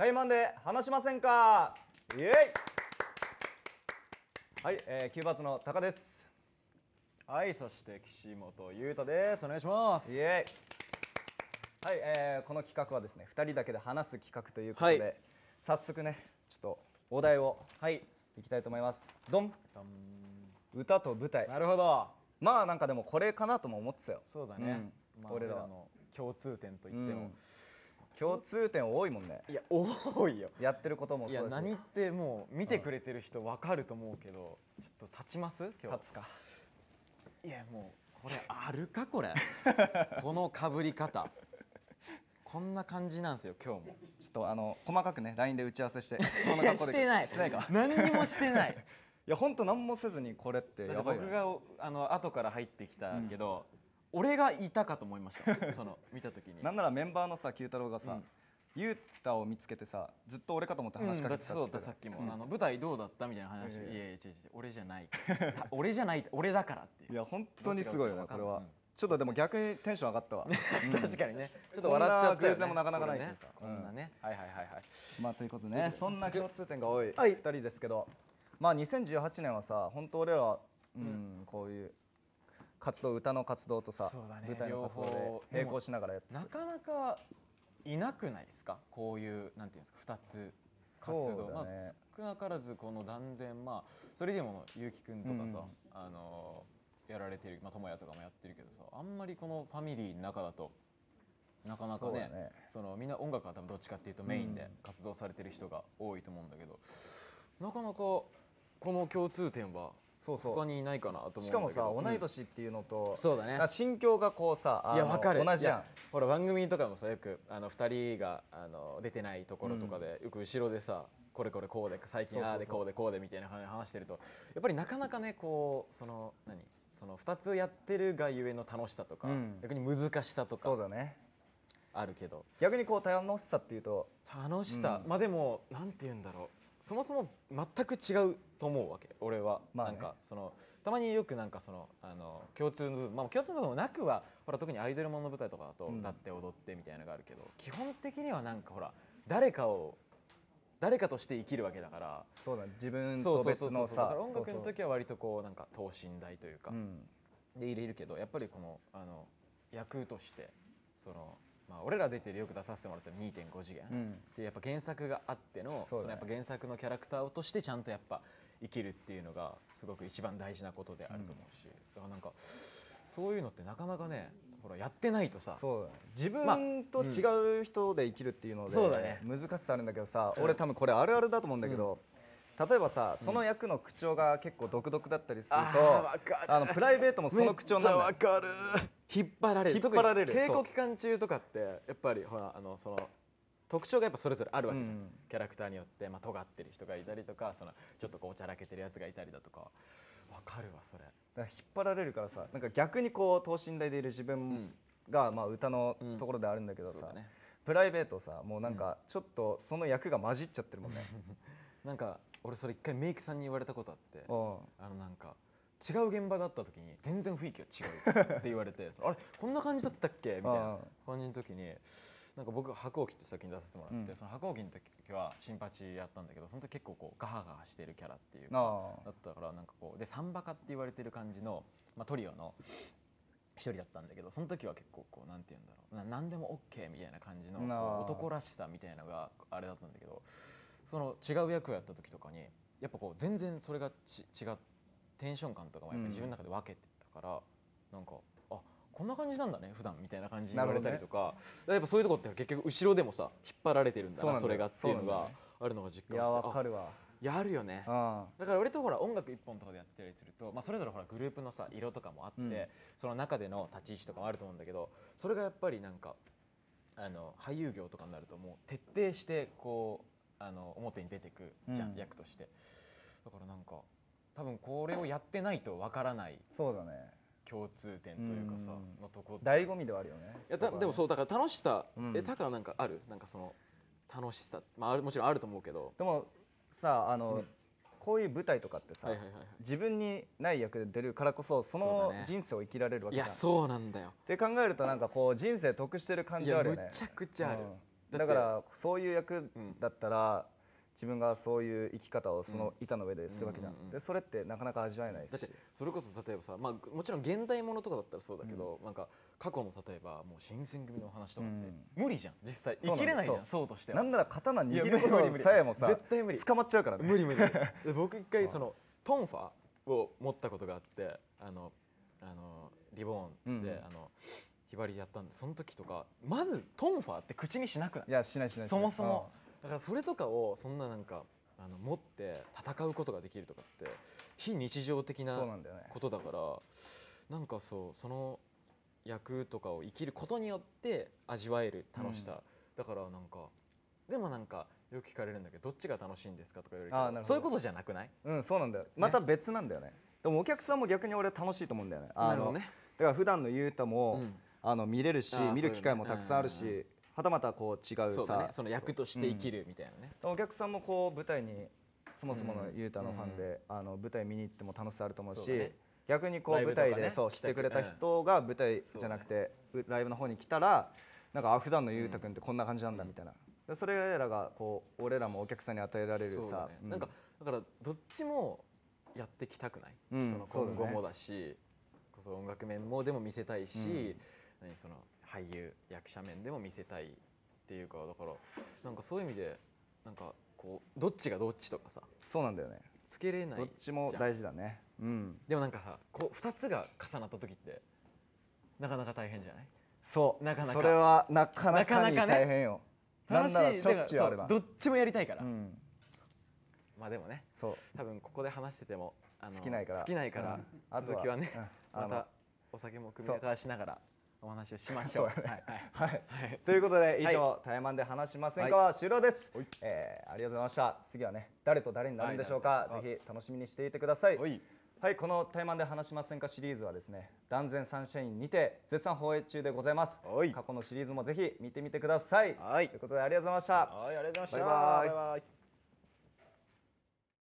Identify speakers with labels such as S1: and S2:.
S1: タイマンで話しませんかイエイはい、えー、9ツのタカですはいそして岸本優太ですお願いしますイエイはい、えー、この企画はですね二人だけで話す企画ということで、はい、早速ねちょっとお題をはいいきたいと思いますドン歌と舞台なるほどまあなんかでもこれかなとも思ってたよそうだね、うん、まあ、俺らの
S2: 共通点といっても、うん
S1: 共通点多いもんねいや多いよやってることもそういや何ってもう見てくれてる人
S2: 分かると思うけど、うん、ちょっと立ちます今日立つかいやもうこれあるかこれ このかぶり方こんな感じなんですよ今日もちょっとあの細かくね LINE で打ち合わせしてしてないしてないか何にも
S1: してない いや本当何もせずにこれっていや僕があの後から入ってきたけど、うん俺がい
S2: たかと思いました
S1: その見た時になんならメンバーのさ九太郎がさ、うん
S2: ゆうたを見つけてさずっと俺かと思って話しかけてた、うん、さっきも、うん、あの舞台どうだったみたいな話、いやいや違う違う俺じゃない俺じゃない俺だからっていういや本当にすごいよねこれは、
S1: うん、ちょっとでも逆にテンション上がったわ 確かにねちょっと笑っちゃったよ、ね、偶然もなかなかないけどこんなね、
S2: はいはいはいはい まあということでねそんな共
S1: 通点が多い二人ですけど、はい、まあ2018年はさ本当俺らうん、こういう活動歌
S2: の活動とさ、ね、舞台の活動で並行しながらやってなかなかいなくないですかこういうなんていうんですか2つ活動、ね、まあ、少なからずこの断然まあそれでも結城君とかさ、うん、あのやられてる、まあ、智也とかもやってるけどさあんまりこのファミリーの中だとなかなかね、ね、そのみんな音楽は多分どっちかっていうとメインで活動されてる人が多いと思うんだけど、うん、なかなかこの共通点はそうそう他にいないかなと思うんだしかもさ同い年
S1: っていうのと、そうだね
S2: 心境がこうさいやわかる同じやんほら番組とかもさよくあの2人があの出てないところとかで、よく後ろでさこれこれこうで最近ああでこうでこうでみたいな話してるとやっぱりなかなかねこうその何その2つやってるがゆえの楽しさとか、うん、逆に難しさとかそうだねあるけど逆にこう楽しさっていうと楽しさ、うん、まあでもなんて言うんだろうそもそも全く違うと思うわけ俺は、まあね、なんかそのたまによくなんかそのあの共通の部分、まあ、共通の部分もなくはほら特にアイドルもの舞台とかだと歌って踊ってみたいなのがあるけど、うん、基本的にはなんかほら誰かを誰かとして生きるわけだからそうだ自分と別のさ音楽の時は割とこうなんか等身大というか、うん、で入れるけどやっぱりこのあの役としてそのまあ、俺ら出てるよく出させてもらってる2.5次元、うん、やっぱ原作があってのそ、ね,、のやっぱ原作のキャラクターとしてちゃんとやっぱ生きるっていうのがすごく一番大事なことであると思うし、だからなんかそういうのってなかなかねほらやってないとさ自分と違
S1: う人で生きるっていうので、難しさあるんだけどさ、俺多分これあるあるだと思うんだけど、例えばさその役の口調が結構独特だったりするとあのプライベートもその口調なんだ
S2: かる引っ張られる引っ張られる稽古期間中とかってやっぱりほらあのその特徴がやっぱそれぞれあるわけじゃん、うん、キャラクターによって、まあ尖ってる人がいたりとかそのちょっとこうおちゃらけてるやつがいたりだとかわかるわそれ引っ張られるからさ
S1: なんか逆にこう等身大でいる自分が、まあ、歌のところであるんだけどさ、うんね、プライベートさ
S2: もうなんかちょっとその役が混じっちゃってるもんね なんか俺それ一回メイクさんに言われたことあってあのなんか違う現場だった時に全然雰囲気が違うって言われて あれこんな感じだったっけみたいな感じの時になんか僕白鸚記って先に出させてもらって、うん、その白鸚記の時は新八やったんだけどその時結構こうガハガハしてるキャラっていうかだったからなんかこうでサンバカって言われてる感じの、まあ、トリオの一人だったんだけどその時は結構こうなんて言うんだろうな何でも OK みたいな感じの男らしさみたいなのがあれだったんだけど。その違う役をやった時とかにやっぱこう全然それがち違うテンション感とかもやっぱ自分の中で分けてたから、うん、なんかあこんな感じなんだね普段みたいな感じに言われたりとかね、やっぱそういうとこって結局後ろでもさ引っ張られてるんだなそれがっていうのがあるのが実感した。わかるわやるよね、うん、だから俺とほら音楽一本とかでやってたりすると、まあ、それぞれほらグループのさ色とかもあって、うん、その中での立ち位置とかもあると思うんだけどそれがやっぱりなんかあの俳優業とかになるともう徹底してこうあの表に出てくじゃん、うん、役としてだからなんか多分これをやってないとわからないそうだね共通点というかさ、のとこ醍醐味ではあるよねいやでもそうだから楽しさ、うん、えタカはなんかあるなんかその楽しさまあもちろんあると思うけどでもさあの、うん、こうい
S1: う舞台とかってさ、自分にない役で出るからこそその人生を生きられるわけじゃん、ね、いやそうなんだよって考えるとなんかこう人生得してる感じあるよねむちゃくちゃある、うんだからそういう役だったら、自分がそういう生き方をその板の上でするわけじゃんうんうんうん、で
S2: それってなかなか味わえないしだってそれこそ例えばさ、まあ、もちろん現代ものとかだったらそうだけど、うん、なんか過去の例えばもう新選組の話とかって、無理じゃん実際生きれないじゃんそうとしてはなんなら刀握ることさえもさ絶対無理捕まっちゃうからね無理無理僕一回 そのトンファを持ったことがあってあのあのリボーンって、うんうん、あの。ひばりやったんでその時とかまずトンファーって口にしなくないいやしないしないそもそもだからそれとかをそんななんかあの持って戦うことができるとかって非日常的なことだからなんかそうその役とかを生きることによって味わえる楽しさ、だからなんかでもなんかよく聞かれるんだけどどっちが楽しいんですかとか言われるそういうことじゃなくない
S1: うんそうなんだよまた別なんだよねでもお客さんも逆に俺楽しいと思うんだよねなるほどねだから普段のゆうたも、うんあの見れるし見る機会もたくさんあるし、はたまたこう違うさその役として生きるみたいなね、お客さんもこう舞台にそもそもの雄太のファンで、あの舞台見に行っても楽しさあると思うし逆にこう舞台で、そうしてくれた人が舞台じゃなくて、ライブの方に来たらなんか普段の裕太君ってこんな感じなんだみたいな、それらがこう俺らもお客さんに与えられるさ、なんか
S2: だからどっちもやってきたくない、うん、その今後もだし、ね、音楽面もでも見せたいし、うん何その俳優役者面でも見せたいっていうかだからなんかそういう意味でなんかこうどっちがどっちとかさそうなんだよねつけれないどっちも大事だねうんでもなんかさこう2つが重なった時ってなかなか大変じゃない
S1: そうなかなかそれはなかなかに大変よなかなか、ね、しどっちもやりたいから、う
S2: ん、まあでもねそう多分ここで話しててもあのきないから好きないから、うん、続きはね、うん、またお酒も組み交わしながらお話をしましょう。はい、ということで以上、タイマンで話
S1: しませんかは終了です、えありがとうございました。次はね誰と誰になるんでしょうか、はい、ぜひ楽しみにしていてください。はい、この「タイマンで話しませんか」シリーズはですね断然サンシャインにて絶賛放映中でございます過去のシリーズもぜひ見てみてください、ということでありがとうございましたありがとうございましたバイバイ